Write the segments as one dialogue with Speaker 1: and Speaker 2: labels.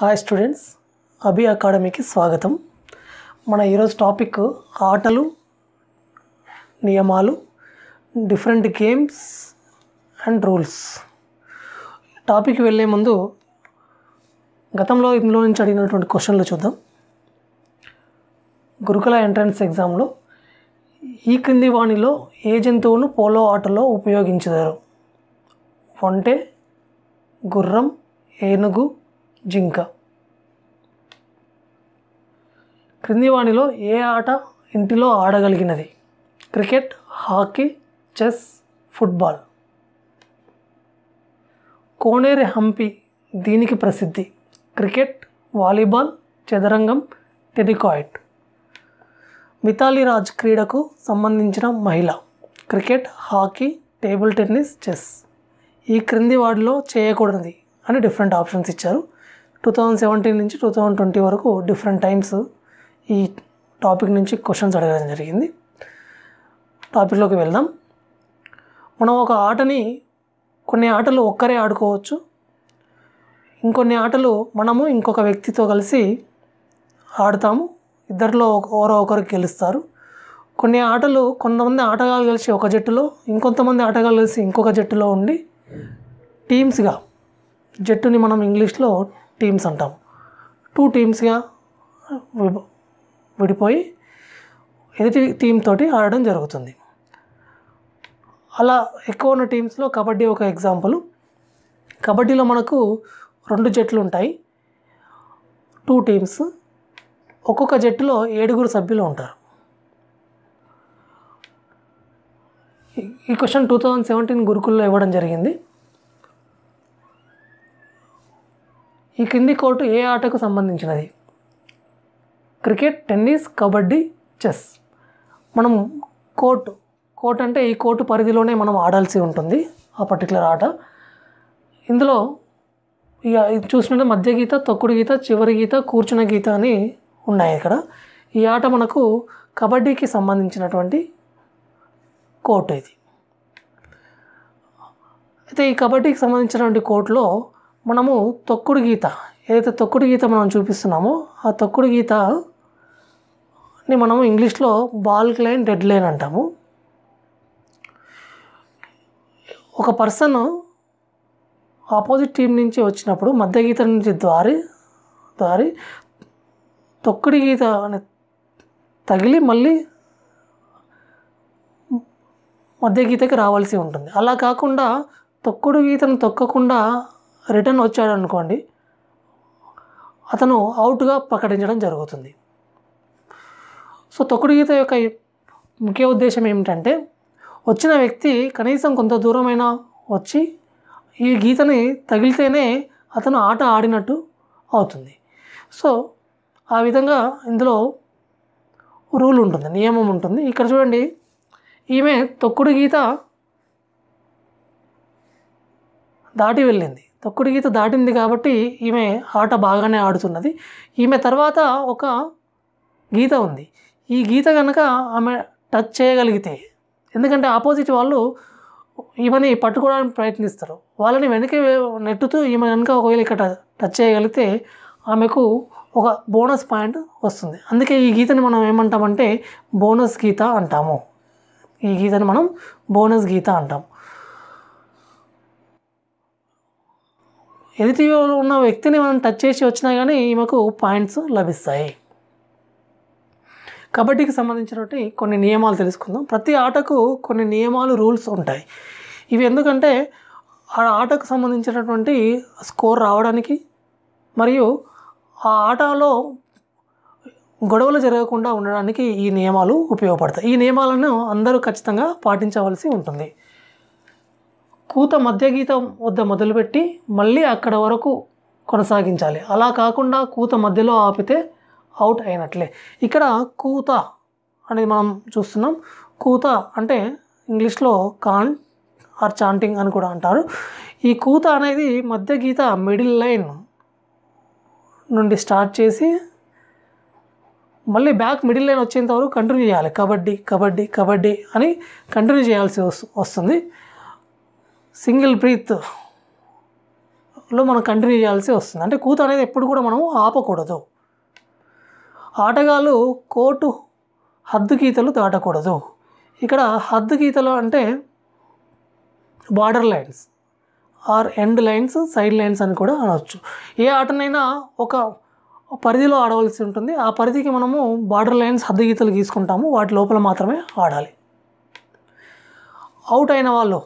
Speaker 1: hi students అభి అకాడమీకి స్వాగతం మన ఈరోజు టాపిక్ ఆటలు నియమాలు different games and rules topic వెళ్ళే ముందు గతంలో ఇందులో నుంచి అడిగినటువంటి క్వశ్చన్లు చూద్దాం గురుకుల ఎంట్రన్స్ ఎగ్జామ్లో ఈ క్రింది వాణిలో ఏ జంతువును పోలో ఆటలో ఉపయోగించారు ఒంటె గుర్రం ఏనుగు జింక క్రింది వాణిలో ఏ ఆట ఇంటిలో ఆడగలిగినది cricket hockey chess football Koneru Humpy దీనికి ప్రసిద్ధి క్రికెట్ వాలీబాల్ చదరంగం టెనికాయిట్ మిథాలి రాజ్ క్రీడకు సంబంధించిన మహిళ cricket hockey table tennis chess ఈ క్రింది వాడిలో చేయకూడనిది అని డిఫరెంట్ ఆప్షన్స్ ఇచ్చారు టూ థౌజండ్ సెవెంటీన్ నుంచి టూ థౌజండ్ ట్వంటీ వరకు డిఫరెంట్ టైమ్స్ ఈ టాపిక్ నుంచి క్వశ్చన్స్ అడగడం జరిగింది టాపిక్లోకి వెళ్దాం మనం ఒక ఆటని కొన్ని ఆటలు ఒక్కరే ఆడుకోవచ్చు ఇంకొన్ని ఆటలు మనము ఇంకొక వ్యక్తితో కలిసి ఆడతాము ఇద్దరిలో ఒకరో ఒకరు గెలుస్తారు కొన్ని ఆటలు కొంతమంది ఆటగాళ్ళు కలిసి ఒక జట్టులో ఇంకొంతమంది ఆటగాళ్ళు కలిసి ఇంకొక జట్టులో ఉండి టీమ్స్గా జట్టుని మనం ఇంగ్లీష్లో టీమ్స్ అంటాం టూ టీమ్స్గా విడిపోయి ఎదుటి టీమ్ తోటి ఆడడం జరుగుతుంది అలా ఎక్కువ ఉన్న టీమ్స్లో కబడ్డీ ఒక ఎగ్జాంపుల్ కబడ్డీలో మనకు రెండు జట్లు ఉంటాయి టూ టీమ్స్ ఒక్కొక్క జట్టులో ఏడుగురు సభ్యులు ఉంటారు ఈ క్వశ్చన్ టూ థౌజండ్ సెవెంటీన్ గురుకుల్లో ఇవ్వడం జరిగింది ఈ కింది కోర్టు ఏ ఆటకు సంబంధించినది క్రికెట్ టెన్నిస్ కబడ్డీ చెస్ మనం కోర్టు కోర్ట్ అంటే ఈ కోర్టు పరిధిలోనే మనం ఆడాల్సి ఉంటుంది ఆ పర్టికులర్ ఆట ఇందులో చూసినట్టు మధ్య గీత తొక్కుడు గీత చివరి గీత కూర్చున్న గీత అని ఉన్నాయి ఇక్కడ ఈ ఆట మనకు కబడ్డీకి సంబంధించినటువంటి కోర్టు ఇది అయితే ఈ కబడ్డీకి సంబంధించినటువంటి కోర్టులో మనము తొక్కుడు గీత ఏదైతే తొక్కుడు గీత మనం చూపిస్తున్నామో ఆ తొక్కుడు గీతని మనము ఇంగ్లీష్లో బాల్క్ లైన్ డెడ్ లైన్ అంటాము ఒక పర్సన్ ఆపోజిట్ టీం నుంచి వచ్చినప్పుడు మధ్య గీత నుంచి ద్వారి ద్వారి తొక్కుడు గీత అని తగిలి మళ్ళీ మధ్య గీతకి రావాల్సి ఉంటుంది అలా కాకుండా తొక్కుడు గీతను తొక్కకుండా రిటర్న్ వచ్చాడు అనుకోండి అతను అవుట్గా ప్రకటించడం జరుగుతుంది సో తొక్కుడు గీత యొక్క ముఖ్య ఉద్దేశం ఏమిటంటే వచ్చిన వ్యక్తి కనీసం కొంత దూరమైనా వచ్చి ఈ గీతని తగిలితేనే అతను ఆట ఆడినట్టు అవుతుంది సో ఆ విధంగా ఇందులో రూల్ ఉంటుంది నియమం ఉంటుంది ఇక్కడ చూడండి ఈమె తొక్కుడు గీత దాటి వెళ్ళింది తొక్కుడు గీత దాటింది కాబట్టి ఈమె ఆట బాగానే ఆడుతున్నది ఈమె తర్వాత ఒక గీత ఉంది ఈ గీత కనుక ఆమె టచ్ చేయగలిగితే ఎందుకంటే ఆపోజిట్ వాళ్ళు ఈమెని పట్టుకోవడానికి ప్రయత్నిస్తారు వాళ్ళని వెనక్కి నెట్టుతూ ఈమె కనుక ఒకవేళ ఇక్కడ టచ్ చేయగలిగితే ఆమెకు ఒక బోనస్ పాయింట్ వస్తుంది అందుకే ఈ గీతని మనం ఏమంటామంటే బోనస్ గీత అంటాము ఈ గీతని మనం బోనస్ గీత అంటాం ఎనిమిది ఉన్న వ్యక్తిని మనం టచ్ చేసి వచ్చినా కానీ ఈమెకు పాయింట్స్ లభిస్తాయి కబడ్డీకి సంబంధించినటువంటి కొన్ని నియమాలు తెలుసుకుందాం ప్రతి ఆటకు కొన్ని నియమాలు రూల్స్ ఉంటాయి ఇవి ఎందుకంటే ఆ ఆటకు సంబంధించినటువంటి స్కోర్ రావడానికి మరియు ఆ ఆటలో గొడవలు జరగకుండా ఉండడానికి ఈ నియమాలు ఉపయోగపడతాయి ఈ నియమాలను అందరూ ఖచ్చితంగా పాటించవలసి ఉంటుంది కూత మధ్య గీతం వద్ద మొదలుపెట్టి మళ్ళీ అక్కడ వరకు కొనసాగించాలి అలా కాకుండా కూత మధ్యలో ఆపితే అవుట్ అయినట్లే ఇక్కడ కూత అనేది మనం చూస్తున్నాం కూత అంటే ఇంగ్లీష్లో కాన్ ఆర్ చాంటింగ్ అని కూడా అంటారు ఈ కూత అనేది మధ్య గీత మిడిల్ లైన్ నుండి స్టార్ట్ చేసి మళ్ళీ బ్యాక్ మిడిల్ లైన్ వచ్చేంత వరకు కంటిన్యూ చేయాలి కబడ్డీ కబడ్డీ కబడ్డీ అని కంటిన్యూ చేయాల్సి వస్తుంది సింగిల్ బ్రీత్లో మనం కంటిన్యూ చేయాల్సి వస్తుంది అంటే కూత అనేది ఎప్పుడు కూడా మనం ఆపకూడదు ఆటగాళ్ళు కోర్టు హద్దు గీతలు దాటకూడదు ఇక్కడ హద్దు గీతలు అంటే border lines or end lines side lines అని కూడా అనవచ్చు ఏ ఆటనైనా ఒక పరిధిలో ఆడవలసి ఉంటుంది ఆ పరిధికి మనము బార్డర్ లైన్స్ హద్దు గీతలు గీసుకుంటాము వాటి లోపల మాత్రమే ఆడాలి అవుట్ అయిన వాళ్ళు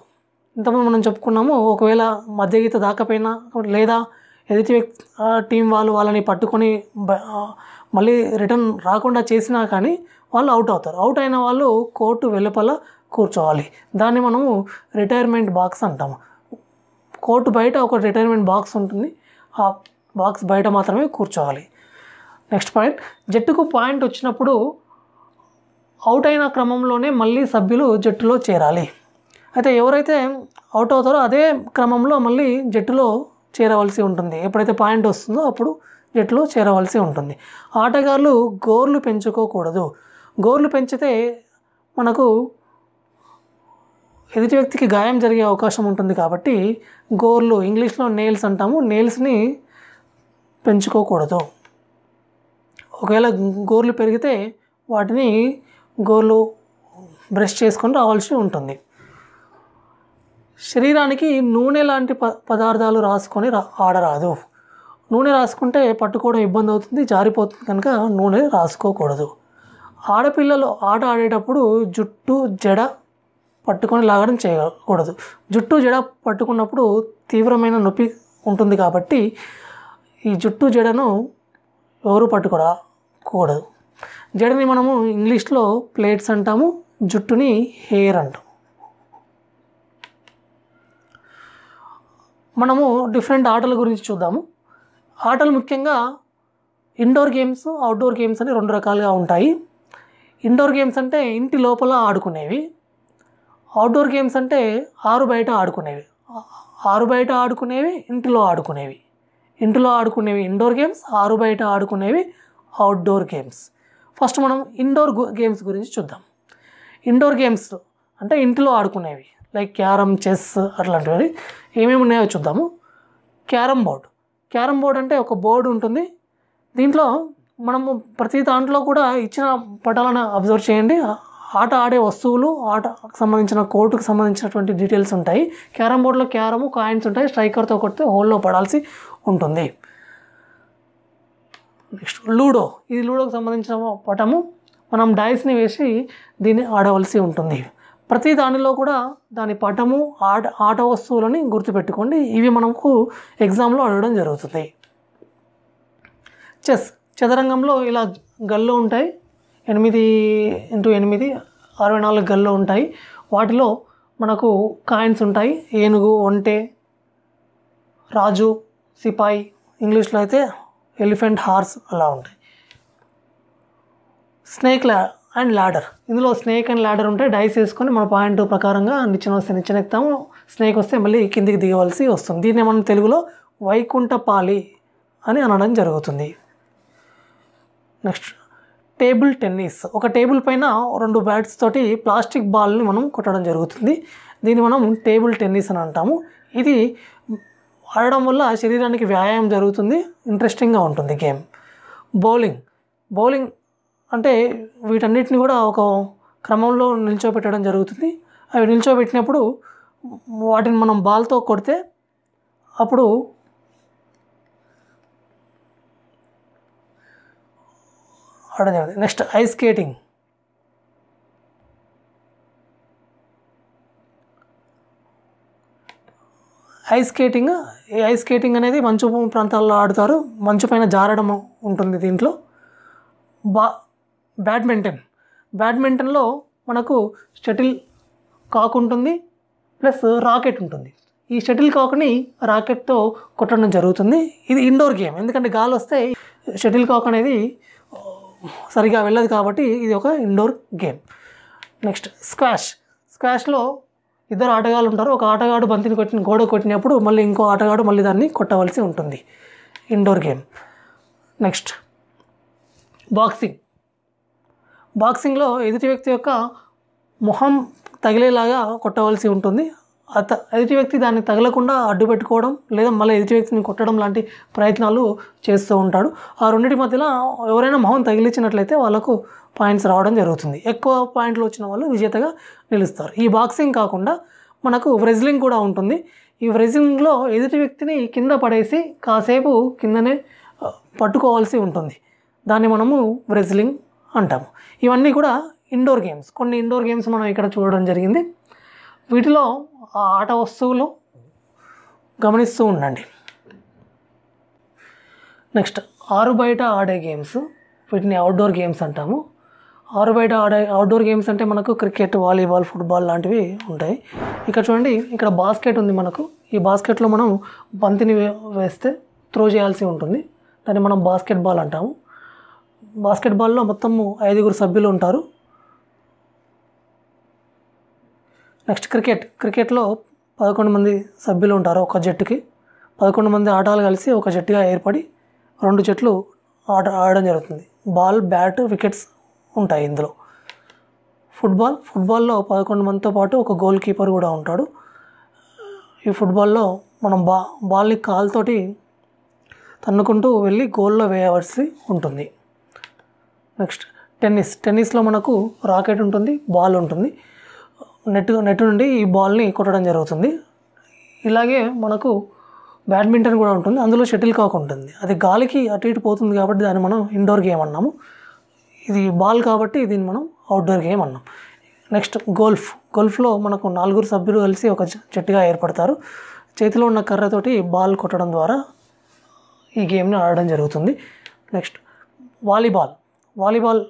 Speaker 1: ఇంతకుముందు మనం చెప్పుకున్నాము ఒకవేళ మధ్య దాకపోయినా లేదా ఎదుటి టీం వాళ్ళు వాళ్ళని పట్టుకొని మళ్ళీ రిటర్న్ రాకుండా చేసినా కానీ వాళ్ళు అవుట్ అవుతారు అవుట్ అయిన వాళ్ళు కోర్టు వెలుపల కూర్చోవాలి దాన్ని మనము రిటైర్మెంట్ బాక్స్ అంటాము కోర్టు బయట ఒక రిటైర్మెంట్ బాక్స్ ఉంటుంది ఆ బాక్స్ బయట మాత్రమే కూర్చోవాలి నెక్స్ట్ పాయింట్ జట్టుకు పాయింట్ వచ్చినప్పుడు అవుట్ అయిన క్రమంలోనే మళ్ళీ సభ్యులు జట్టులో చేరాలి అయితే ఎవరైతే అవుట్ అవుతారో అదే క్రమంలో మళ్ళీ జట్టులో చేరవలసి ఉంటుంది ఎప్పుడైతే పాయింట్ వస్తుందో అప్పుడు జట్టులో చేరవలసి ఉంటుంది ఆటగాళ్ళు గోర్లు పెంచుకోకూడదు గోర్లు పెంచితే మనకు ఎదుటి వ్యక్తికి గాయం జరిగే అవకాశం ఉంటుంది కాబట్టి గోర్లు ఇంగ్లీష్లో నెయిల్స్ అంటాము నెయిల్స్ని పెంచుకోకూడదు ఒకవేళ గోర్లు పెరిగితే వాటిని గోర్లు బ్రష్ చేసుకొని రావాల్సి ఉంటుంది శరీరానికి నూనె లాంటి పదార్థాలు రాసుకొని రా ఆడరాదు నూనె రాసుకుంటే పట్టుకోవడం ఇబ్బంది అవుతుంది జారిపోతుంది కనుక నూనె రాసుకోకూడదు ఆడపిల్లలు ఆట ఆడేటప్పుడు జుట్టు జడ పట్టుకొని లాగడం చేయకూడదు జుట్టు జడ పట్టుకున్నప్పుడు తీవ్రమైన నొప్పి ఉంటుంది కాబట్టి ఈ జుట్టు జడను ఎవరు పట్టుకోకూడదు జడని మనము ఇంగ్లీష్లో ప్లేట్స్ అంటాము జుట్టుని హెయిర్ అంటాం మనము డిఫరెంట్ ఆటల గురించి చూద్దాము ఆటలు ముఖ్యంగా ఇండోర్ గేమ్స్ అవుట్డోర్ గేమ్స్ అని రెండు రకాలుగా ఉంటాయి ఇండోర్ గేమ్స్ అంటే ఇంటి లోపల ఆడుకునేవి అవుట్డోర్ గేమ్స్ అంటే ఆరు బయట ఆడుకునేవి ఆరు బయట ఆడుకునేవి ఇంటిలో ఆడుకునేవి ఇంటిలో ఆడుకునేవి ఇండోర్ గేమ్స్ ఆరు బయట ఆడుకునేవి అవుట్డోర్ గేమ్స్ ఫస్ట్ మనం ఇండోర్ గేమ్స్ గురించి చూద్దాం ఇండోర్ గేమ్స్ అంటే ఇంటిలో ఆడుకునేవి లైక్ క్యారమ్ చెస్ అట్లాంటివి ఏమేమి ఉన్నాయో చూద్దాము క్యారమ్ బోర్డ్ క్యారమ్ బోర్డ్ అంటే ఒక బోర్డు ఉంటుంది దీంట్లో మనము ప్రతి దాంట్లో కూడా ఇచ్చిన పటాలను అబ్జర్వ్ చేయండి ఆట ఆడే వస్తువులు ఆటకు సంబంధించిన కోర్టుకు సంబంధించినటువంటి డీటెయిల్స్ ఉంటాయి క్యారమ్ బోర్డులో క్యారము కాయిన్స్ ఉంటాయి స్ట్రైకర్తో కొడితే హోల్లో పడాల్సి ఉంటుంది నెక్స్ట్ లూడో ఇది లూడోకి సంబంధించిన పటము మనం డైస్ని వేసి దీన్ని ఆడవలసి ఉంటుంది ప్రతి దానిలో కూడా దాని పటము ఆట ఆట వస్తువులని గుర్తుపెట్టుకోండి ఇవి మనకు ఎగ్జామ్లో అడగడం జరుగుతుంది చెస్ చదరంగంలో ఇలా గల్లో ఉంటాయి ఎనిమిది ఇంటూ ఎనిమిది అరవై నాలుగు గల్లు ఉంటాయి వాటిలో మనకు కాయిన్స్ ఉంటాయి ఏనుగు ఒంటె రాజు సిపాయి ఇంగ్లీష్లో అయితే ఎలిఫెంట్ హార్స్ అలా ఉంటాయి స్నేక్ల అండ్ ల్యాడర్ ఇందులో స్నేక్ అండ్ ల్యాడర్ ఉంటే డైస్ వేసుకొని మన పాయింట్ ప్రకారంగా నిచ్చిన వస్తే నిచ్చెనెక్తాము స్నేక్ వస్తే మళ్ళీ కిందికి దిగవలసి వస్తుంది దీన్ని మనం తెలుగులో వైకుంఠపాలి అని అనడం జరుగుతుంది నెక్స్ట్ టేబుల్ టెన్నిస్ ఒక టేబుల్ పైన రెండు బ్యాట్స్ తోటి ప్లాస్టిక్ బాల్ని మనం కొట్టడం జరుగుతుంది దీన్ని మనం టేబుల్ టెన్నిస్ అని అంటాము ఇది ఆడడం వల్ల శరీరానికి వ్యాయామం జరుగుతుంది ఇంట్రెస్టింగ్గా ఉంటుంది గేమ్ బౌలింగ్ బౌలింగ్ అంటే వీటన్నిటిని కూడా ఒక క్రమంలో నిల్చోబెట్టడం జరుగుతుంది అవి నిల్చోబెట్టినప్పుడు వాటిని మనం బాల్తో కొడితే అప్పుడు ఆడడం జరుగుతుంది next ice skating ice skating ఈ ఐస్ స్కేటింగ్ అనేది మంచు ప్రాంతాల్లో ఆడతారు మంచు పైన జారడం ఉంటుంది దీంట్లో బా బ్యాడ్మింటన్ బ్యాడ్మింటన్లో మనకు షటిల్ కాక్ ఉంటుంది ప్లస్ రాకెట్ ఉంటుంది ఈ షటిల్ కాక్ని రాకెట్తో కొట్టడం జరుగుతుంది ఇది ఇండోర్ గేమ్ ఎందుకంటే గాలి వస్తే షటిల్ కాక్ అనేది సరిగా వెళ్ళదు కాబట్టి ఇది ఒక ఇండోర్ గేమ్ నెక్స్ట్ స్క్వాష్ స్క్వాష్లో ఇద్దరు ఆటగాళ్ళు ఉంటారు ఒక ఆటగాడు బంతిని కొట్టిన గోడ కొట్టినప్పుడు మళ్ళీ ఇంకో ఆటగాడు మళ్ళీ దాన్ని కొట్టవలసి ఉంటుంది ఇండోర్ గేమ్ నెక్స్ట్ బాక్సింగ్ బాక్సింగ్లో ఎదుటి వ్యక్తి యొక్క మొహం తగిలేలాగా కొట్టవలసి ఉంటుంది అత ఎదుటి వ్యక్తి దాన్ని తగలకుండా అడ్డుపెట్టుకోవడం లేదా మళ్ళీ ఎదుటి వ్యక్తిని కొట్టడం లాంటి ప్రయత్నాలు చేస్తూ ఉంటాడు ఆ రెండింటి మధ్యలో ఎవరైనా మొహం తగిలించినట్లయితే వాళ్ళకు పాయింట్స్ రావడం జరుగుతుంది ఎక్కువ పాయింట్లు వచ్చిన వాళ్ళు విజేతగా నిలుస్తారు ఈ బాక్సింగ్ కాకుండా మనకు వ్రెజ్లింగ్ కూడా ఉంటుంది ఈ వ్రెజ్లింగ్లో ఎదుటి వ్యక్తిని కింద పడేసి కాసేపు కిందనే పట్టుకోవాల్సి ఉంటుంది దాన్ని మనము వ్రెజ్లింగ్ అంటాము ఇవన్నీ కూడా ఇండోర్ గేమ్స్ కొన్ని ఇండోర్ గేమ్స్ మనం ఇక్కడ చూడడం జరిగింది వీటిలో ఆ ఆట వస్తువులు గమనిస్తూ ఉండండి నెక్స్ట్ ఆరు బయట ఆడే గేమ్స్ వీటిని అవుట్డోర్ గేమ్స్ అంటాము ఆరు బయట ఆడే అవుట్డోర్ గేమ్స్ అంటే మనకు క్రికెట్ వాలీబాల్ ఫుట్బాల్ లాంటివి ఉంటాయి ఇక్కడ చూడండి ఇక్కడ బాస్కెట్ ఉంది మనకు ఈ బాస్కెట్లో మనం బంతిని వేస్తే త్రో చేయాల్సి ఉంటుంది దాన్ని మనం బాస్కెట్ బాల్ అంటాము బాస్కెట్బాల్లో మొత్తము ఐదుగురు సభ్యులు ఉంటారు నెక్స్ట్ క్రికెట్ క్రికెట్లో పదకొండు మంది సభ్యులు ఉంటారు ఒక జట్టుకి పదకొండు మంది ఆటలు కలిసి ఒక జట్టుగా ఏర్పడి రెండు జట్లు ఆట ఆడడం జరుగుతుంది బాల్ బ్యాట్ వికెట్స్ ఉంటాయి ఇందులో ఫుట్బాల్ ఫుట్బాల్లో పదకొండు మందితో పాటు ఒక గోల్ కీపర్ కూడా ఉంటాడు ఈ ఫుట్బాల్లో మనం బా బాల్ని కాల్తోటి తన్నుకుంటూ వెళ్ళి గోల్లో వేయవలసి ఉంటుంది నెక్స్ట్ టెన్నిస్ టెన్నిస్లో మనకు రాకెట్ ఉంటుంది బాల్ ఉంటుంది నెట్ నెట్ నుండి ఈ బాల్ని కొట్టడం జరుగుతుంది ఇలాగే మనకు బ్యాడ్మింటన్ కూడా ఉంటుంది అందులో షటిల్ కాక్ ఉంటుంది అది గాలికి అటు ఇటు పోతుంది కాబట్టి దాన్ని మనం ఇండోర్ గేమ్ అన్నాము ఇది బాల్ కాబట్టి దీన్ని మనం అవుట్డోర్ గేమ్ అన్నాం నెక్స్ట్ గోల్ఫ్ గోల్ఫ్లో మనకు నాలుగురు సభ్యులు కలిసి ఒక చెట్టుగా ఏర్పడతారు చేతిలో ఉన్న కర్రతోటి బాల్ కొట్టడం ద్వారా ఈ గేమ్ని ఆడడం జరుగుతుంది నెక్స్ట్ వాలీబాల్ వాలీబాల్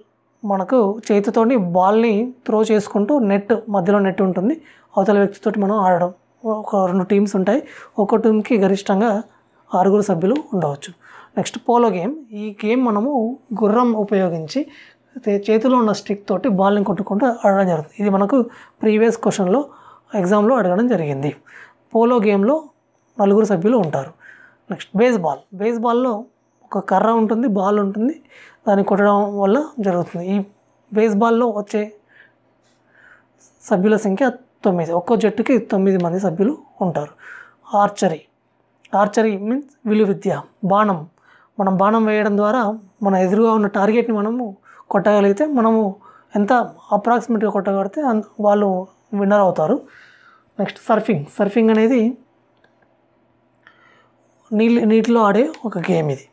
Speaker 1: మనకు చేతితోని బాల్ని త్రో చేసుకుంటూ నెట్ మధ్యలో నెట్ ఉంటుంది అవతల వ్యక్తితోటి మనం ఆడడం ఒక రెండు టీమ్స్ ఉంటాయి ఒక టీంకి గరిష్టంగా ఆరుగురు సభ్యులు ఉండవచ్చు నెక్స్ట్ పోలో గేమ్ ఈ గేమ్ మనము గుర్రం ఉపయోగించి చేతిలో ఉన్న స్టిక్ తోటి బాల్ని కొట్టుకుంటూ ఆడడం జరుగుతుంది ఇది మనకు ప్రీవియస్ క్వశ్చన్లో ఎగ్జామ్లో అడగడం జరిగింది పోలో గేమ్లో నలుగురు సభ్యులు ఉంటారు నెక్స్ట్ బేస్బాల్ బేస్బాల్లో ఒక కర్ర ఉంటుంది బాల్ ఉంటుంది దాన్ని కొట్టడం వల్ల జరుగుతుంది ఈ బేస్బాల్లో వచ్చే సభ్యుల సంఖ్య తొమ్మిది ఒక్కో జట్టుకి తొమ్మిది మంది సభ్యులు ఉంటారు ఆర్చరీ ఆర్చరీ మీన్స్ విలు విద్య బాణం మనం బాణం వేయడం ద్వారా మన ఎదురుగా ఉన్న టార్గెట్ని మనము కొట్టగలిగితే మనము ఎంత అప్రాక్సిమేట్గా కొట్టగలిగితే వాళ్ళు విన్నర్ అవుతారు నెక్స్ట్ సర్ఫింగ్ సర్ఫింగ్ అనేది నీళ్ళు నీటిలో ఆడే ఒక గేమ్ ఇది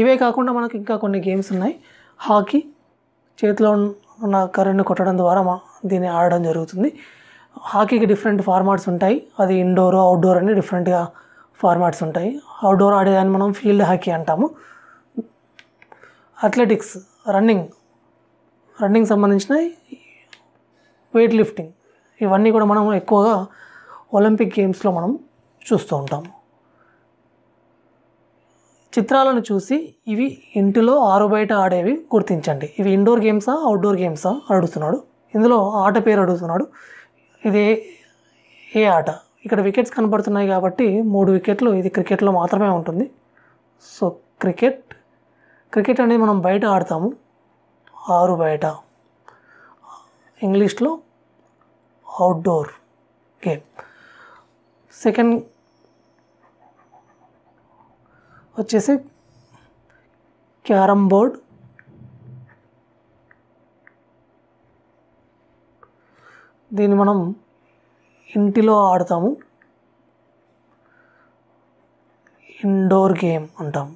Speaker 1: ఇవే కాకుండా మనకు ఇంకా కొన్ని గేమ్స్ ఉన్నాయి హాకీ చేతిలో ఉన్న కరెంట్ని కొట్టడం ద్వారా దీన్ని ఆడడం జరుగుతుంది హాకీకి డిఫరెంట్ ఫార్మాట్స్ ఉంటాయి అది ఇండోర్ అవుట్డోర్ అని డిఫరెంట్గా ఫార్మాట్స్ ఉంటాయి అవుట్డోర్ ఆడేదాన్ని మనం ఫీల్డ్ హాకీ అంటాము అథ్లెటిక్స్ రన్నింగ్ రన్నింగ్ సంబంధించిన వెయిట్ లిఫ్టింగ్ ఇవన్నీ కూడా మనం ఎక్కువగా ఒలింపిక్ గేమ్స్లో మనం చూస్తూ ఉంటాము చిత్రాలను చూసి ఇవి ఇంటిలో ఆరు బయట ఆడేవి గుర్తించండి ఇవి ఇండోర్ గేమ్సా అవుట్డోర్ గేమ్సా అడుగుతున్నాడు ఇందులో ఆట పేరు అడుగుతున్నాడు ఇది ఏ ఆట ఇక్కడ వికెట్స్ కనపడుతున్నాయి కాబట్టి మూడు వికెట్లు ఇది క్రికెట్లో మాత్రమే ఉంటుంది సో క్రికెట్ క్రికెట్ అనేది మనం బయట ఆడతాము ఆరు బయట ఇంగ్లీష్లో అవుట్డోర్ గేమ్ సెకండ్ వచ్చేసి క్యారమ్ బోర్డ్ దీన్ని మనం ఇంటిలో ఆడతాము ఇండోర్ గేమ్ అంటాం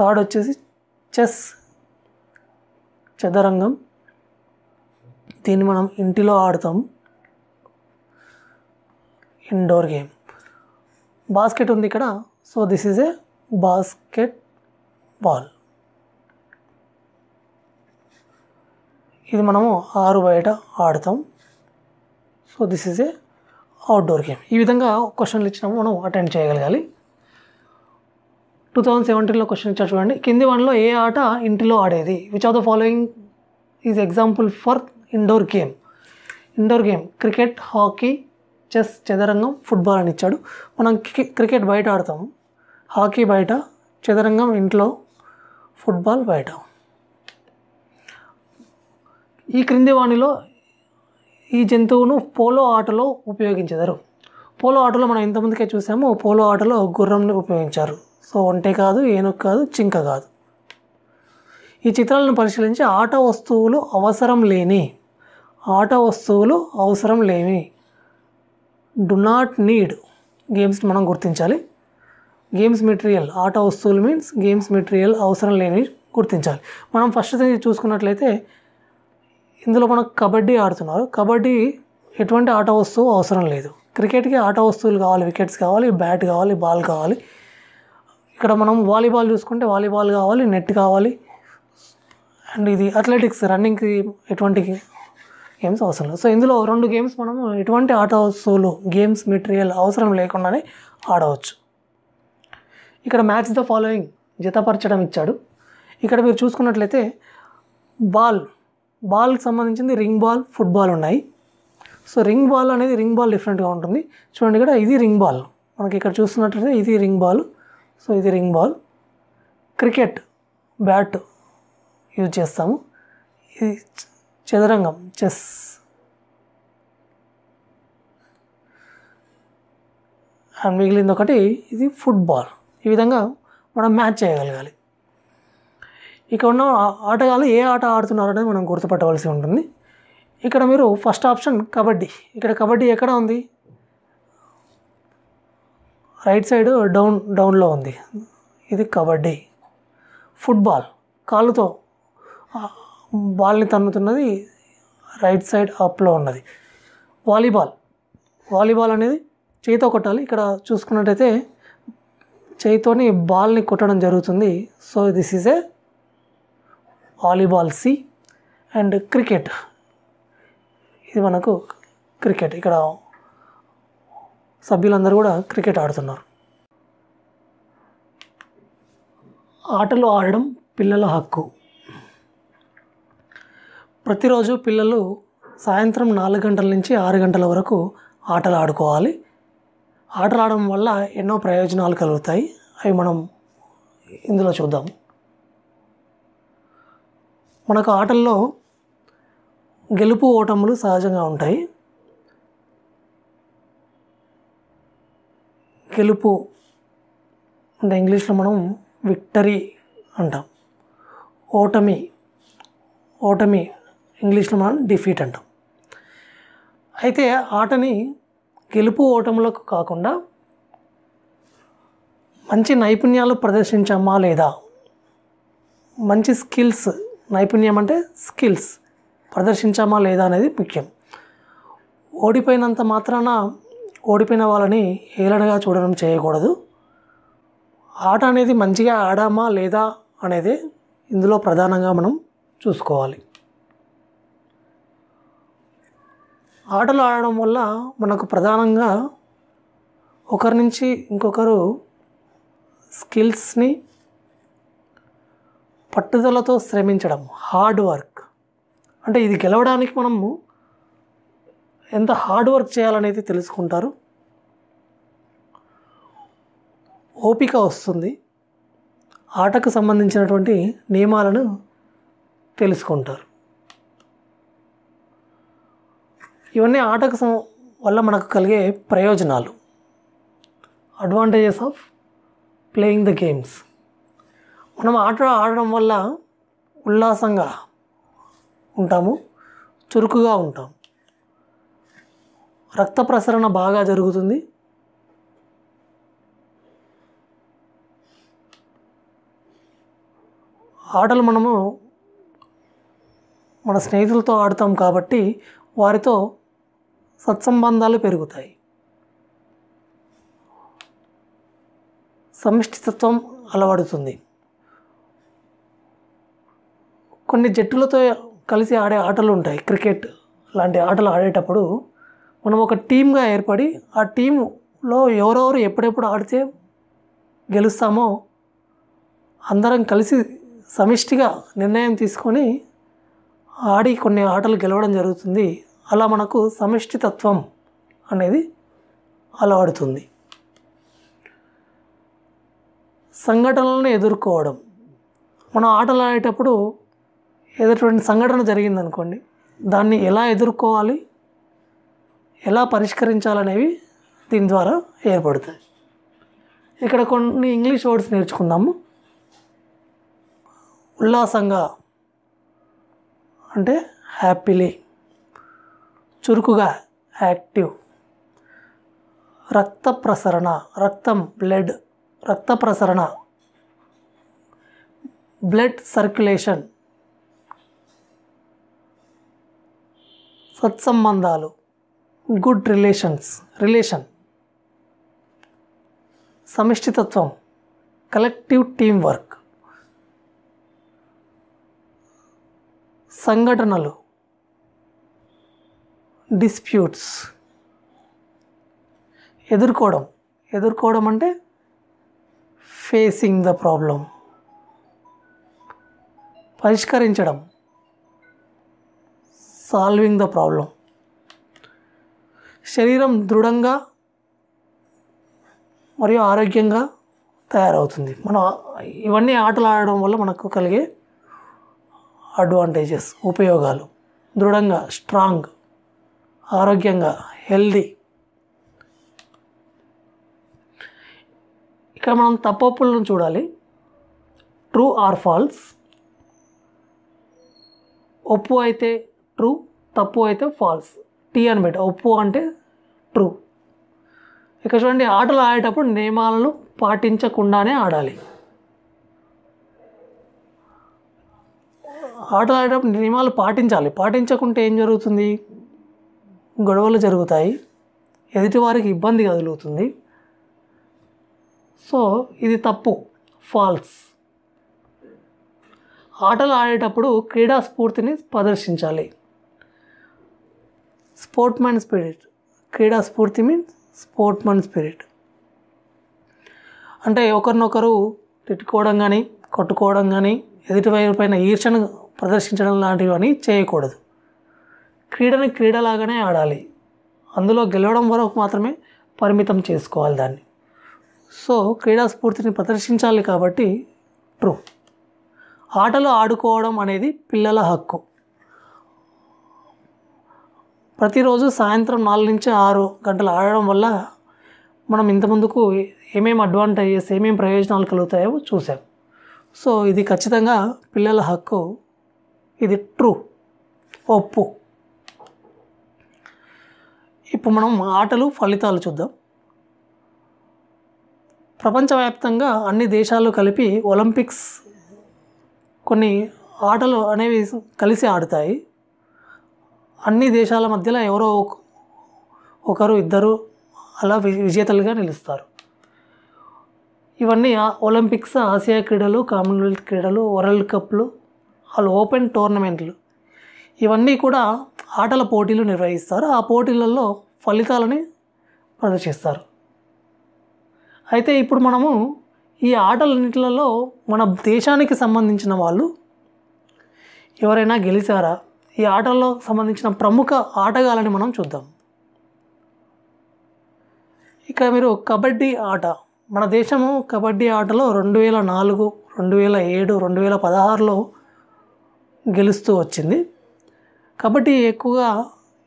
Speaker 1: థర్డ్ వచ్చేసి చెస్ చదరంగం దీన్ని మనం ఇంటిలో ఆడతాం ఇండోర్ గేమ్ బాస్కెట్ ఉంది ఇక్కడ so this is a basket ball ఇది మనము ఆరు బయట ఆడతాం so this is a outdoor game ఈ విధంగా క్వశ్చన్లు ఇచ్చినాము మనం అటెండ్ చేయగలగాలి టూ థౌజండ్ సెవెంటీన్లో క్వశ్చన్ ఇచ్చారు చూడండి కింది వన్లో ఏ ఆట ఇంటిలో ఆడేది which of the following is example for indoor game indoor game cricket hockey chess చదరంగం ఫుట్బాల్ అని ఇచ్చాడు మనం క్రికెట్ బయట ఆడతాం హాకీ బయట చదరంగం ఇంట్లో ఫుట్బాల్ బయట ఈ క్రింది వాణిలో ఈ జంతువును పోలో ఆటలో ఉపయోగించదరు పోలో ఆటలో మనం ఇంతమందికే చూసాము పోలో ఆటలో గుర్రంని ఉపయోగించారు సో ఒంటే కాదు ఏనుగు కాదు చింక కాదు ఈ చిత్రాలను పరిశీలించి ఆట వస్తువులు అవసరం లేని ఆట వస్తువులు అవసరం లేని డు నాట్ నీడ్ గేమ్స్ మనం గుర్తించాలి గేమ్స్ మెటీరియల్ ఆట వస్తువులు మీన్స్ గేమ్స్ మెటీరియల్ అవసరం లేని గుర్తించాలి మనం ఫస్ట్ థింగ్ చూసుకున్నట్లయితే ఇందులో మనం కబడ్డీ ఆడుతున్నారు కబడ్డీ ఎటువంటి ఆట వస్తువు అవసరం లేదు క్రికెట్కి ఆట వస్తువులు కావాలి వికెట్స్ కావాలి బ్యాట్ కావాలి బాల్ కావాలి ఇక్కడ మనం వాలీబాల్ చూసుకుంటే వాలీబాల్ కావాలి నెట్ కావాలి అండ్ ఇది అథ్లెటిక్స్ రన్నింగ్కి ఎటువంటి గేమ్స్ అవసరం లేదు సో ఇందులో రెండు గేమ్స్ మనం ఎటువంటి ఆట వస్తువులు గేమ్స్ మెటీరియల్ అవసరం లేకుండానే ఆడవచ్చు ఇక్కడ మ్యాచ్ ద ఫాలోయింగ్ జతపరచడం ఇచ్చాడు ఇక్కడ మీరు చూసుకున్నట్లయితే బాల్ బాల్కి సంబంధించింది రింగ్ బాల్ ఫుట్బాల్ ఉన్నాయి సో రింగ్ బాల్ అనేది రింగ్ బాల్ డిఫరెంట్గా ఉంటుంది చూడండి ఇక్కడ ఇది రింగ్ బాల్ మనకి ఇక్కడ చూస్తున్నట్లయితే ఇది రింగ్ బాల్ సో ఇది ring ball cricket bat use చేస్తాము ఇది చదరంగం చెస్ అండ్ మిగిలింది ఒకటి ఇది ఫుట్బాల్ ఈ విధంగా మనం మ్యాచ్ చేయగలగాలి ఇక్కడ ఉన్న ఆటగాళ్ళు ఏ ఆట ఆడుతున్నారు అనేది మనం గుర్తుపట్టవలసి ఉంటుంది ఇక్కడ మీరు ఫస్ట్ ఆప్షన్ కబడ్డీ ఇక్కడ కబడ్డీ ఎక్కడ ఉంది రైట్ సైడ్ డౌన్ డౌన్లో ఉంది ఇది కబడ్డీ ఫుట్బాల్ కాళ్ళుతో బాల్ని తన్నుతున్నది రైట్ సైడ్ అప్లో ఉన్నది వాలీబాల్ వాలీబాల్ అనేది చేయితో కొట్టాలి ఇక్కడ చూసుకున్నట్టయితే చేయితోని బాల్ని కొట్టడం జరుగుతుంది so this is a volleyball C and cricket ఇది మనకు క్రికెట్ ఇక్కడ సభ్యులందరూ కూడా క్రికెట్ ఆడుతున్నారు ఆటలు ఆడడం పిల్లల హక్కు ప్రతిరోజు పిల్లలు సాయంత్రం నాలుగు గంటల నుంచి ఆరు గంటల వరకు ఆటలు ఆడుకోవాలి ఆటలు ఆడడం వల్ల ఎన్నో ప్రయోజనాలు కలుగుతాయి అవి మనం ఇందులో చూద్దాం మనకు ఆటల్లో గెలుపు ఓటములు సహజంగా ఉంటాయి గెలుపు అంటే ఇంగ్లీష్లో మనం విక్టరీ అంటాం ఓటమి ఓటమి ఇంగ్లీష్లో మనం డిఫీట్ అంటాం అయితే ఆటని గెలుపు ఓటములకు కాకుండా మంచి నైపుణ్యాలు ప్రదర్శించామా లేదా మంచి స్కిల్స్ నైపుణ్యం అంటే స్కిల్స్ ప్రదర్శించామా లేదా అనేది ముఖ్యం ఓడిపోయినంత మాత్రాన ఓడిపోయిన వాళ్ళని హేళనగా చూడడం చేయకూడదు ఆట అనేది మంచిగా ఆడామా లేదా అనేది ఇందులో ప్రధానంగా మనం చూసుకోవాలి ఆటలు ఆడడం వల్ల మనకు ప్రధానంగా ఒకరి నుంచి ఇంకొకరు స్కిల్స్ని పట్టుదలతో శ్రమించడం హార్డ్ వర్క్ అంటే ఇది గెలవడానికి మనము ఎంత హార్డ్ వర్క్ చేయాలనేది తెలుసుకుంటారు ఓపిక వస్తుంది ఆటకు సంబంధించినటువంటి నియమాలను తెలుసుకుంటారు ఇవన్నీ ఆటకు వల్ల మనకు కలిగే ప్రయోజనాలు advantages of playing the games మనం ఆట ఆడడం వల్ల ఉల్లాసంగా ఉంటాము చురుకుగా ఉంటాం రక్త ప్రసరణ బాగా జరుగుతుంది ఆటలు మనము మన స్నేహితులతో ఆడతాం కాబట్టి వారితో సత్సంబంధాలు పెరుగుతాయి సమిష్టితత్వం అలవడుతుంది కొన్ని జట్టులతో కలిసి ఆడే ఆటలు ఉంటాయి క్రికెట్ లాంటి ఆటలు ఆడేటప్పుడు మనం ఒక టీమ్గా ఏర్పడి ఆ టీంలో ఎవరెవరు ఎప్పుడెప్పుడు ఆడితే గెలుస్తామో అందరం కలిసి సమిష్టిగా నిర్ణయం తీసుకొని ఆడి కొన్ని ఆటలు గెలవడం జరుగుతుంది అలా మనకు సమిష్టితత్వం అనేది అలవాడుతుంది సంఘటనలను ఎదుర్కోవడం మనం ఆటలు ఆడేటప్పుడు ఎదుటువంటి సంఘటన జరిగిందనుకోండి దాన్ని ఎలా ఎదుర్కోవాలి ఎలా పరిష్కరించాలనేవి దీని ద్వారా ఏర్పడతాయి ఇక్కడ కొన్ని ఇంగ్లీష్ వర్డ్స్ నేర్చుకుందాము ఉల్లాసంగా అంటే హ్యాపీలీ చురుకుగా యాక్టివ్ రక్త ప్రసరణ రక్తం బ్లడ్ రక్త ప్రసరణ బ్లడ్ సర్క్యులేషన్ సత్సంబంధాలు గుడ్ రిలేషన్స్ రిలేషన్ సమిష్టితత్వం కలెక్టివ్ టీం వర్క్ సంఘటనలు డిస్ప్యూట్స్ ఎదుర్కోవడం ఎదుర్కోవడం అంటే ఫేసింగ్ ద ప్రాబ్లం పరిష్కరించడం సాల్వింగ్ ద ప్రాబ్లం శరీరం దృఢంగా మరియు ఆరోగ్యంగా తయారవుతుంది మనం ఇవన్నీ ఆటలు ఆడడం వల్ల మనకు కలిగే అడ్వాంటేజెస్ ఉపయోగాలు దృఢంగా స్ట్రాంగ్ ఆరోగ్యంగా హెల్దీ ఇక్కడ మనం తప్పప్పులను చూడాలి ట్రూ ఆర్ ఫాల్స్ ఒప్పు అయితే ట్రూ తప్పు అయితే ఫాల్స్ టీ అని పెట్ట ఒప్పు అంటే ట్రూ ఇక్కడ చూడండి ఆటలు ఆడేటప్పుడు నియమాలను పాటించకుండానే ఆడాలి ఆటలు ఆడేటప్పుడు నియమాలు పాటించాలి పాటించకుంటే ఏం జరుగుతుంది గొడవలు జరుగుతాయి ఎదుటివారికి ఇబ్బంది కదులుతుంది సో ఇది తప్పు ఫాల్స్ ఆటలు ఆడేటప్పుడు క్రీడా స్ఫూర్తిని ప్రదర్శించాలి స్పోర్ట్ మ్యాన్ స్పిరిట్ క్రీడా స్ఫూర్తి మీన్స్ స్పోర్ట్ మ్యాన్ స్పిరిట్ అంటే ఒకరినొకరు తిట్టుకోవడం కానీ కొట్టుకోవడం కానీ ఎదుటి వైపు పైన ఈర్షను ప్రదర్శించడం లాంటివి అని చేయకూడదు క్రీడని క్రీడలాగానే ఆడాలి అందులో గెలవడం వరకు మాత్రమే పరిమితం చేసుకోవాలి దాన్ని సో క్రీడా స్ఫూర్తిని ప్రదర్శించాలి కాబట్టి ట్రూ ఆటలు ఆడుకోవడం అనేది పిల్లల హక్కు ప్రతిరోజు సాయంత్రం నాలుగు నుంచి ఆరు గంటలు ఆడడం వల్ల మనం ఇంతకుముందుకు ఏమేమి అడ్వాంటేజెస్ ఏమేమి ప్రయోజనాలు కలుగుతాయో చూసాం సో ఇది ఖచ్చితంగా పిల్లల హక్కు ఇది ట్రూ ఒప్పు ఇప్పుడు మనం ఆటలు ఫలితాలు చూద్దాం ప్రపంచవ్యాప్తంగా అన్ని దేశాలు కలిపి ఒలింపిక్స్ కొన్ని ఆటలు అనేవి కలిసి ఆడతాయి అన్ని దేశాల మధ్యలో ఎవరో ఒకరు ఇద్దరు అలా విజేతలుగా నిలుస్తారు ఇవన్నీ ఒలింపిక్స్ ఆసియా క్రీడలు కామన్వెల్త్ క్రీడలు వరల్డ్ కప్లు వాళ్ళు ఓపెన్ టోర్నమెంట్లు ఇవన్నీ కూడా ఆటల పోటీలు నిర్వహిస్తారు ఆ పోటీలలో ఫలితాలని ప్రదర్శిస్తారు అయితే ఇప్పుడు మనము ఈ ఆటలన్నింటిలో మన దేశానికి సంబంధించిన వాళ్ళు ఎవరైనా గెలిచారా ఈ ఆటల్లో సంబంధించిన ప్రముఖ ఆటగాళ్ళని మనం చూద్దాం ఇక మీరు కబడ్డీ ఆట మన దేశము కబడ్డీ ఆటలో రెండు వేల నాలుగు రెండు వేల ఏడు రెండు వేల పదహారులో గెలుస్తూ వచ్చింది కాబట్టి ఎక్కువగా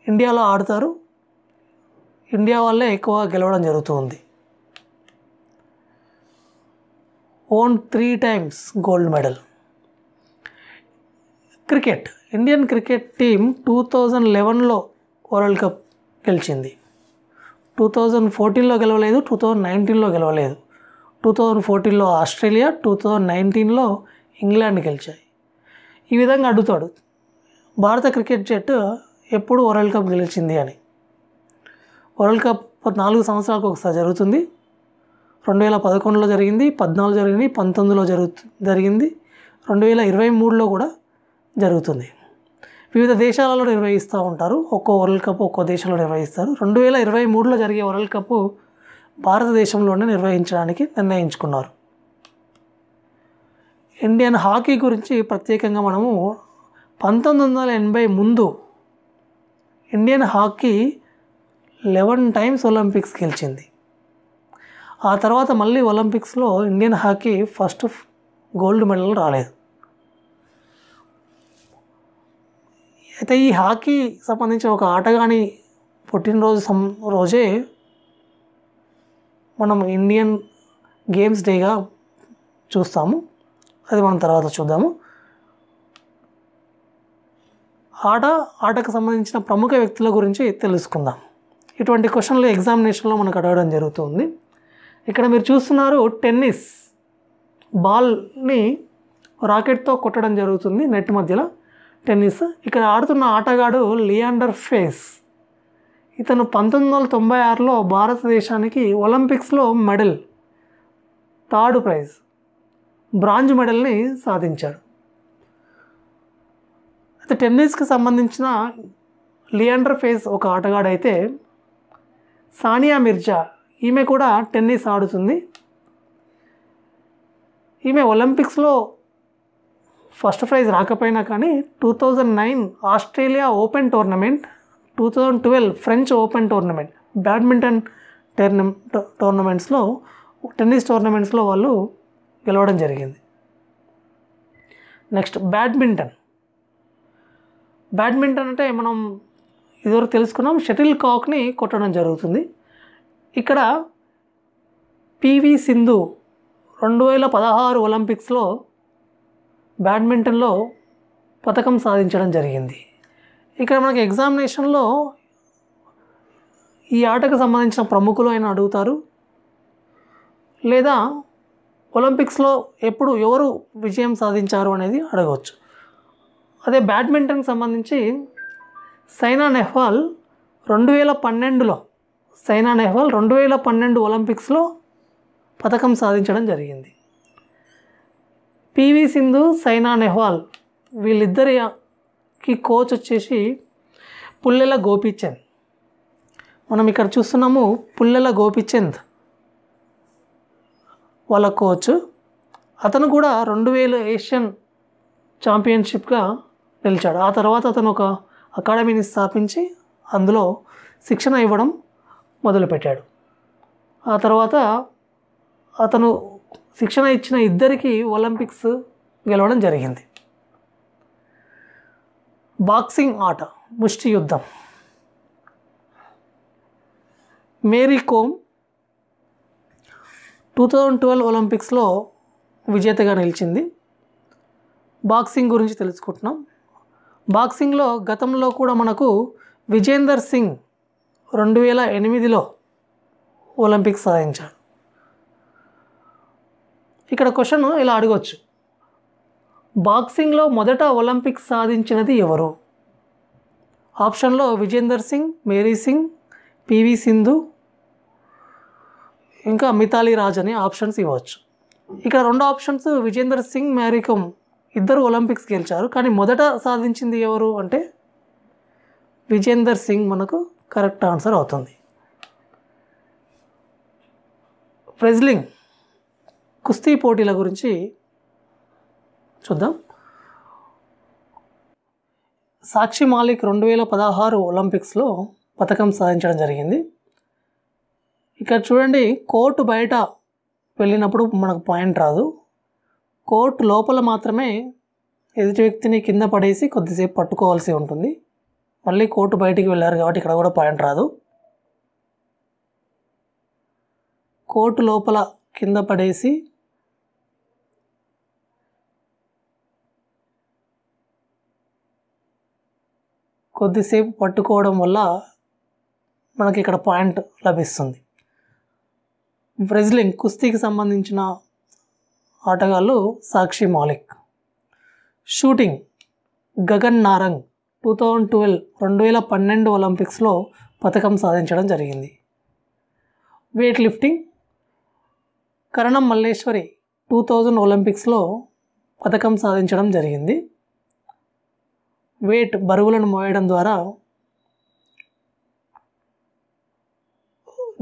Speaker 1: ఇండియాలో ఆడతారు ఇండియా వల్లే ఎక్కువ గెలవడం జరుగుతుంది won three times gold medal cricket Indian cricket team two thousand లెవెన్లో వరల్డ్ కప్ గెలిచింది టూ థౌజండ్ ఫోర్టీన్లో గెలవలేదు టూ థౌజండ్ నైన్టీన్లో గెలవలేదు టూ థౌజండ్ ఫోర్టీన్లో ఆస్ట్రేలియా టూ థౌజండ్ నైన్టీన్లో ఇంగ్లాండ్ గెలిచాయి ఈ విధంగా అడుగుతాడు భారత క్రికెట్ జట్టు ఎప్పుడు వరల్డ్ కప్ గెలిచింది అని వరల్డ్ కప్ నాలుగు సంవత్సరాలకు ఒకసారి జరుగుతుంది రెండు వేల పదకొండులో జరిగింది పద్నాలుగు జరిగింది పంతొమ్మిదిలో జరుగు జరిగింది రెండు వేల ఇరవై మూడులో కూడా జరుగుతుంది వివిధ దేశాలలో నిర్వహిస్తూ ఉంటారు ఒక్కో వరల్డ్ కప్ ఒక్కో దేశంలో నిర్వహిస్తారు రెండు వేల ఇరవై మూడులో జరిగే వరల్డ్ కప్ భారతదేశంలోనే నిర్వహించడానికి నిర్ణయించుకున్నారు ఇండియన్ హాకీ గురించి ప్రత్యేకంగా మనము పంతొమ్మిది వందల ఎనభై ముందు Indian hockey eleven times Olympics గెలిచింది ఆ తర్వాత మళ్ళీ ఒలింపిక్స్లో Indian hockey first gold medal రాలేదు అయితే ఈ హాకీ సంబంధించి ఒక ఆటగాని పుట్టినరోజు సం రోజే మనం ఇండియన్ గేమ్స్ డేగా చూస్తాము అది మనం తర్వాత చూద్దాము ఆట ఆటకు సంబంధించిన ప్రముఖ వ్యక్తుల గురించి తెలుసుకుందాం ఇటువంటి క్వశ్చన్లు ఎగ్జామినేషన్లో మనకు అడగడం జరుగుతుంది ఇక్కడ మీరు చూస్తున్నారు టెన్నిస్ బాల్ని రాకెట్తో కొట్టడం జరుగుతుంది నెట్ మధ్యలో టెన్నిస్ ఇక్కడ ఆడుతున్న ఆటగాడు లియాండర్ ఫేస్ ఇతను పంతొమ్మిది వందల తొంభై ఆరులో భారతదేశానికి ఒలింపిక్స్లో మెడల్ థర్డ్ ప్రైజ్ బ్రాంజ్ మెడల్ని సాధించాడు అయితే టెన్నిస్కి సంబంధించిన లియాండర్ ఫేజ్ ఒక ఆటగాడైతే సానియా మిర్జా ఈమె కూడా టెన్నిస్ ఆడుతుంది ఈమె ఒలింపిక్స్లో ఫస్ట్ ప్రైజ్ రాకపోయినా కానీ two thousand nine Australia open tournament two thousand twelve French open tournament badminton టెర్న టోర్నమెంట్స్లో టెన్నిస్ టోర్నమెంట్స్లో వాళ్ళు గెలవడం జరిగింది నెక్స్ట్ బ్యాడ్మింటన్ బ్యాడ్మింటన్ అంటే మనం ఇదివరకు తెలుసుకున్నాం షటిల్ కాక్ని కొట్టడం జరుగుతుంది ఇక్కడ పివి సింధు రెండు వేల పదహారు ఒలింపిక్స్లో బ్యాడ్మింటన్లో పథకం సాధించడం జరిగింది ఇక్కడ మనకి ఎగ్జామినేషన్లో ఈ ఆటకు సంబంధించిన ప్రముఖులు ఆయన అడుగుతారు లేదా ఒలింపిక్స్లో ఎప్పుడు ఎవరు విజయం సాధించారు అనేది అడగవచ్చు అదే బ్యాడ్మింటన్కి సంబంధించి సైనా నెహ్వాల్ రెండు వేల పన్నెండులో సైనా నెహ్వాల్ రెండు వేల పన్నెండు ఒలింపిక్స్లో పథకం సాధించడం జరిగింది పివి సింధు సైనా నెహ్వాల్ వీళ్ళిద్దరికి కోచ్ వచ్చేసి పుల్లెల గోపీచంద్ మనం ఇక్కడ చూస్తున్నాము పుల్లెల గోపీచంద్ వాళ్ళ కోచ్ అతను కూడా రెండు వేల ఏషియన్ ఛాంపియన్షిప్గా నిలిచాడు ఆ తర్వాత అతను ఒక అకాడమీని స్థాపించి అందులో శిక్షణ ఇవ్వడం మొదలుపెట్టాడు ఆ తర్వాత అతను శిక్షణ ఇచ్చిన ఇద్దరికి ఒలింపిక్స్ గెలవడం జరిగింది బాక్సింగ్ ఆట ముష్టి యుద్ధం Mary Kom two thousand twelve ఒలింపిక్స్లో విజేతగా నిలిచింది బాక్సింగ్ గురించి తెలుసుకుంటున్నాం బాక్సింగ్లో గతంలో కూడా మనకు విజేందర్ సింగ్ రెండు వేల ఎనిమిదిలో ఒలింపిక్స్ సాధించాడు ఇక్కడ క్వశ్చన్ ఇలా అడగవచ్చు బాక్సింగ్లో మొదట ఒలింపిక్స్ సాధించినది ఎవరు ఆప్షన్లో విజేందర్ సింగ్ మేరీ సింగ్ పివి సింధు ఇంకా మితాలీ రాజ్ అని ఆప్షన్స్ ఇవ్వచ్చు ఇక్కడ రెండు ఆప్షన్స్ విజేందర్ సింగ్ మ్యారీకమ్ ఇద్దరు ఒలింపిక్స్ గెలిచారు కానీ మొదట సాధించింది ఎవరు అంటే విజేందర్ సింగ్ మనకు కరెక్ట్ ఆన్సర్ అవుతుంది ఫ్రెజ్లింగ్ కుస్తీ పోటీల గురించి చూద్దాం సాక్షి మాలిక్ రెండు వేల పదహారు ఒలింపిక్స్లో పథకం సాధించడం జరిగింది ఇక్కడ చూడండి కోర్టు బయట వెళ్ళినప్పుడు మనకు పాయింట్ రాదు కోర్టు లోపల మాత్రమే ఎదుటి వ్యక్తిని కింద పడేసి కొద్దిసేపు పట్టుకోవాల్సి ఉంటుంది మళ్ళీ కోర్టు బయటికి వెళ్ళారు కాబట్టి ఇక్కడ కూడా పాయింట్ రాదు కోర్టు లోపల కింద పడేసి కొద్దిసేపు పట్టుకోవడం వల్ల మనకి ఇక్కడ పాయింట్ లభిస్తుంది బ్రెజ్లింగ్ కుస్తీకి సంబంధించిన ఆటగాళ్ళు Sakshi Malik shooting Gagan Narang two thousand twelve రెండు వేల పన్నెండు ఒలింపిక్స్లో పథకం సాధించడం జరిగింది weight lifting Karnam Malleswari two thousand ఒలింపిక్స్లో పథకం సాధించడం జరిగింది వెయిట్ బరువులను మోయడం ద్వారా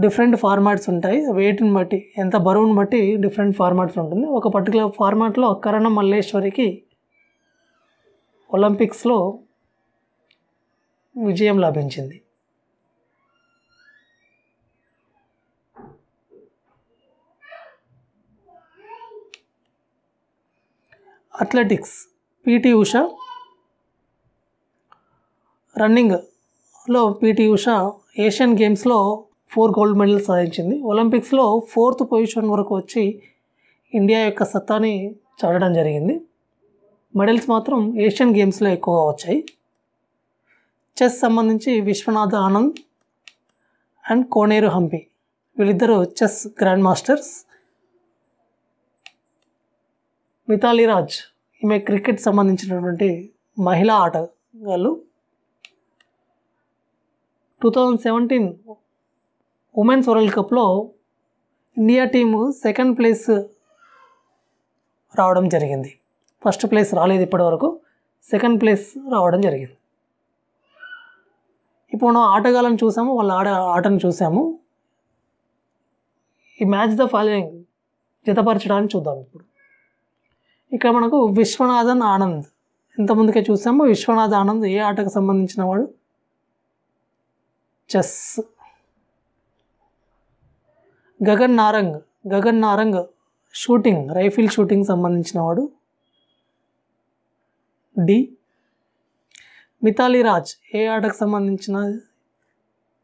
Speaker 1: డిఫరెంట్ ఫార్మాట్స్ ఉంటాయి వెయిట్ని బట్టి ఎంత బరువుని బట్టి డిఫరెంట్ ఫార్మాట్స్ ఉంటుంది ఒక పర్టికులర్ ఫార్మాట్లో కరణ మల్లేశ్వరికి ఒలింపిక్స్లో విజయం లభించింది అథ్లెటిక్స్ పిటి ఉష రన్నింగ్లో పిటి ఉష ఏషియన్ గేమ్స్లో ఫోర్ గోల్డ్ మెడల్ సాధించింది ఒలింపిక్స్లో ఫోర్త్ పొజిషన్ వరకు వచ్చి ఇండియా యొక్క సత్తాని చాటడం జరిగింది మెడల్స్ మాత్రం ఏషియన్ గేమ్స్లో ఎక్కువగా వచ్చాయి చెస్ సంబంధించి విశ్వనాథ్ ఆనంద్ అండ్ కోనేరు హంపి వీళ్ళిద్దరూ chess grand masters Mithali Raj ఈమె క్రికెట్ సంబంధించినటువంటి మహిళా ఆటగాళ్ళు two thousand seventeen women's world కప్లో ఇండియా టీము సెకండ్ ప్లేస్ రావడం జరిగింది ఫస్ట్ ప్లేస్ రాలేదు ఇప్పటివరకు సెకండ్ ప్లేస్ రావడం జరిగింది ఇప్పుడు మనం ఆటగాళ్ళని చూసాము వాళ్ళ ఆడ ఆటను చూసాము ఈ మ్యాచ్ ద ఫాలోయింగ్ జతపరచడానికి చూద్దాం ఇప్పుడు ఇక్కడ మనకు విశ్వనాథన్ ఆనంద్ ముందుకే చూసాము విశ్వనాథ్ ఆనంద్ ఏ ఆటకు సంబంధించిన వాడు chess Gagan Narang Gagan Narang shooting rifle shooting సంబంధించిన వాడు డి మిథాలీ రాజ్ ఏ ఆటకు సంబంధించిన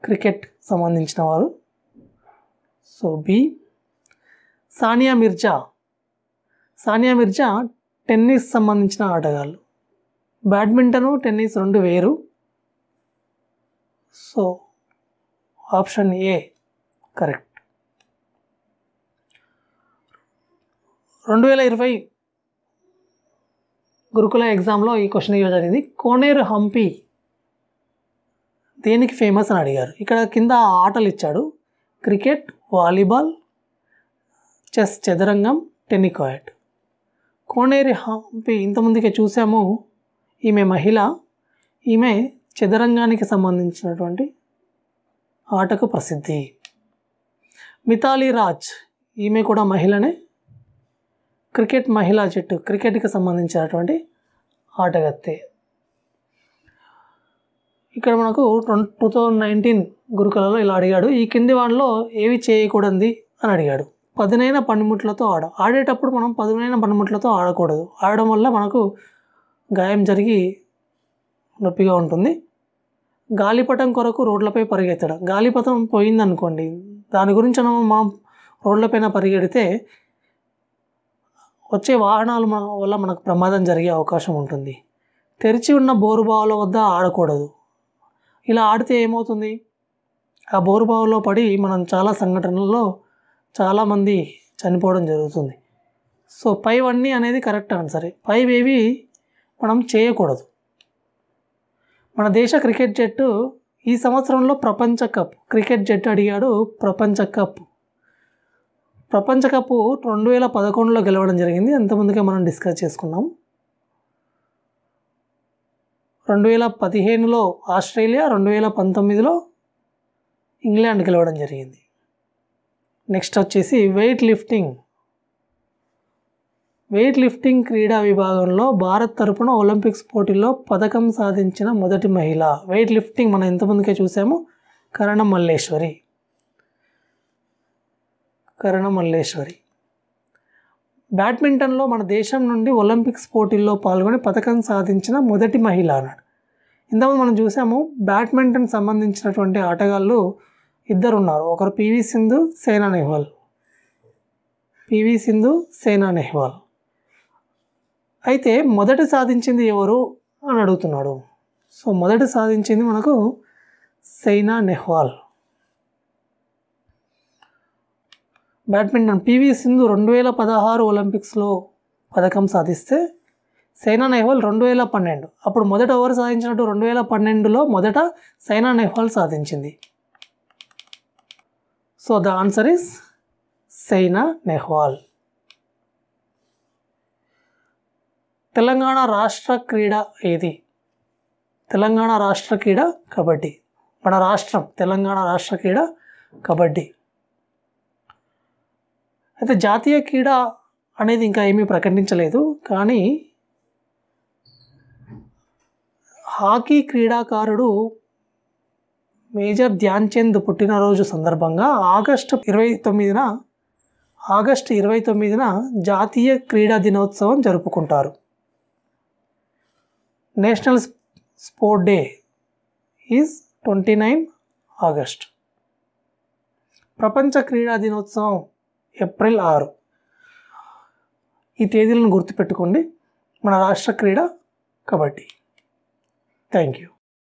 Speaker 1: క్రికెట్ సంబంధించిన వారు so B Sania Mirza Sania Mirza tennis సంబంధించిన ఆటగాళ్ళు బ్యాడ్మింటను టెన్నిస్ రెండు వేరు సో ఆప్షన్ ఏ కరెక్ట్ రెండు వేల ఇరవై గురుకుల ఎగ్జామ్లో ఈ క్వశ్చన్ ఇవ్వ జరిగింది కోనేరు హంపి దేనికి ఫేమస్ అని అడిగారు ఇక్కడ కింద ఆటలు ఇచ్చాడు క్రికెట్ వాలీబాల్ చెస్ చదరంగం టెన్నికాయట్ కోనేరి హంపి ఇంతమందికే చూసాము ఈమె మహిళ ఈమె చదరంగానికి సంబంధించినటువంటి ఆటకు ప్రసిద్ధి మితాలీ రాజ్ ఈమె కూడా మహిళనే క్రికెట్ మహిళా జట్టు క్రికెట్కి సంబంధించినటువంటి ఆటగత్తి ఇక్కడ మనకు టూ థౌజండ్ నైన్టీన్ గురుకులలో ఇలా అడిగాడు ఈ కింది వాళ్ళలో ఏవి చేయకూడదు అని అడిగాడు పదునైన పనిముట్లతో ఆడ ఆడేటప్పుడు మనం పదునైన పనిముట్లతో ఆడకూడదు ఆడడం వల్ల మనకు గాయం జరిగి నొప్పిగా ఉంటుంది గాలిపటం కొరకు రోడ్లపై పరిగెత్తడం గాలిపటం పోయిందనుకోండి దాని గురించి మనం మనం రోడ్లపైన పరిగెడితే వచ్చే వాహనాల వల్ల మనకు ప్రమాదం జరిగే అవకాశం ఉంటుంది తెరిచి ఉన్న బోరుబావుల వద్ద ఆడకూడదు ఇలా ఆడితే ఏమవుతుంది ఆ బోరుబావులో పడి మనం చాలా సంఘటనల్లో చాలామంది చనిపోవడం జరుగుతుంది సో అన్నీ అనేది కరెక్ట్ ఆన్సర్ ఏవి మనం చేయకూడదు మన దేశ క్రికెట్ జట్టు ఈ సంవత్సరంలో ప్రపంచ కప్ క్రికెట్ జట్టు అడిగాడు ప్రపంచ కప్ ప్రపంచ కప్పు రెండు వేల పదకొండులో గెలవడం జరిగింది అంతమందిగా మనం డిస్కస్ చేసుకున్నాం రెండు వేల పదిహేనులో ఆస్ట్రేలియా రెండు వేల పంతొమ్మిదిలో ఇంగ్లాండ్ గెలవడం జరిగింది నెక్స్ట్ వచ్చేసి వెయిట్ లిఫ్టింగ్ వెయిట్ లిఫ్టింగ్ క్రీడా విభాగంలో భారత్ తరపున ఒలింపిక్స్ పోటీల్లో పథకం సాధించిన మొదటి మహిళ వెయిట్ లిఫ్టింగ్ మనం ఇంతకుముందుకే చూసాము కరణం మల్లేశ్వరి కరణ మల్లేశ్వరి బ్యాడ్మింటన్లో మన దేశం నుండి ఒలింపిక్స్ పోటీల్లో పాల్గొని పథకం సాధించిన మొదటి మహిళ అన్నాడు ఇంతకు మనం చూసాము బ్యాడ్మింటన్ సంబంధించినటువంటి ఆటగాళ్ళు ఇద్దరు ఉన్నారు ఒకరు పివి సింధు సేనా నెహ్వాల్ పివి సింధు సేనా నెహ్వాల్ అయితే మొదట సాధించింది ఎవరు అని అడుగుతున్నాడు సో మొదట సాధించింది మనకు సైనా నెహ్వాల్ బ్యాడ్మింటన్ పివి సింధు రెండు వేల పదహారు ఒలింపిక్స్లో పథకం సాధిస్తే సైనా నెహ్వాల్ రెండు వేల పన్నెండు అప్పుడు మొదట ఓవర్ సాధించినట్టు రెండు వేల పన్నెండులో మొదట సైనా నెహ్వాల్ సాధించింది so the answer is Saina Nehwal Telangana రాష్ట్ర క్రీడ ఏది తెలంగాణ రాష్ట్ర క్రీడ కబడ్డీ మన రాష్ట్రం తెలంగాణ రాష్ట్ర క్రీడ కబడ్డీ అయితే జాతీయ క్రీడ అనేది ఇంకా ఏమీ ప్రకటించలేదు కానీ హాకీ క్రీడాకారుడు మేజర్ ధ్యాన్ చంద్ పుట్టినరోజు సందర్భంగా ఆగస్టు ఇరవై తొమ్మిదిన ఆగస్టు ఇరవై తొమ్మిదిన జాతీయ క్రీడా దినోత్సవం జరుపుకుంటారు national sport day is twenty nine August ప్రపంచ క్రీడా దినోత్సవం ఏప్రిల్ ఆరు ఈ తేదీలను గుర్తుపెట్టుకోండి మన రాష్ట్ర క్రీడ కబడ్డీ థ్యాంక్ యూ